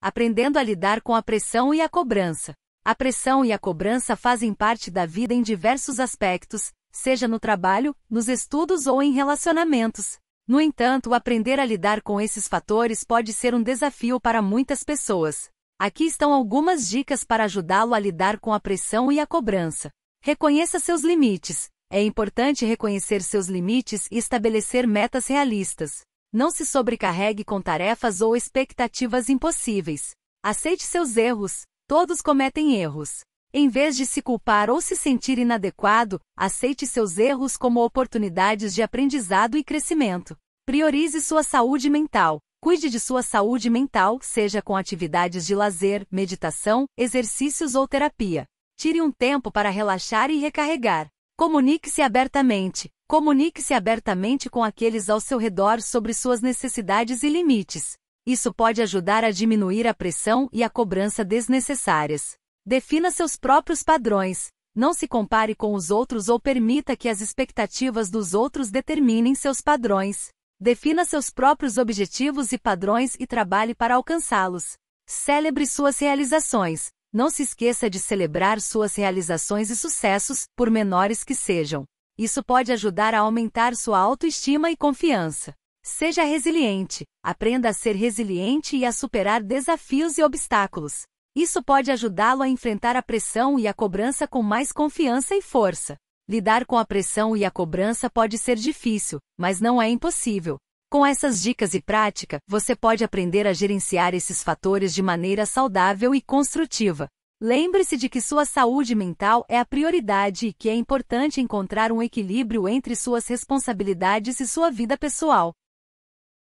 aprendendo a lidar com a pressão e a cobrança. A pressão e a cobrança fazem parte da vida em diversos aspectos, seja no trabalho, nos estudos ou em relacionamentos. No entanto, aprender a lidar com esses fatores pode ser um desafio para muitas pessoas. Aqui estão algumas dicas para ajudá-lo a lidar com a pressão e a cobrança. Reconheça seus limites. É importante reconhecer seus limites e estabelecer metas realistas. Não se sobrecarregue com tarefas ou expectativas impossíveis. Aceite seus erros, todos cometem erros. Em vez de se culpar ou se sentir inadequado, aceite seus erros como oportunidades de aprendizado e crescimento. Priorize sua saúde mental. Cuide de sua saúde mental, seja com atividades de lazer, meditação, exercícios ou terapia. Tire um tempo para relaxar e recarregar. Comunique-se abertamente. Comunique-se abertamente com aqueles ao seu redor sobre suas necessidades e limites. Isso pode ajudar a diminuir a pressão e a cobrança desnecessárias. Defina seus próprios padrões. Não se compare com os outros ou permita que as expectativas dos outros determinem seus padrões. Defina seus próprios objetivos e padrões e trabalhe para alcançá-los. Celebre suas realizações. Não se esqueça de celebrar suas realizações e sucessos, por menores que sejam. Isso pode ajudar a aumentar sua autoestima e confiança. Seja resiliente, aprenda a ser resiliente e a superar desafios e obstáculos. Isso pode ajudá-lo a enfrentar a pressão e a cobrança com mais confiança e força. Lidar com a pressão e a cobrança pode ser difícil, mas não é impossível. Com essas dicas e prática, você pode aprender a gerenciar esses fatores de maneira saudável e construtiva. Lembre-se de que sua saúde mental é a prioridade e que é importante encontrar um equilíbrio entre suas responsabilidades e sua vida pessoal.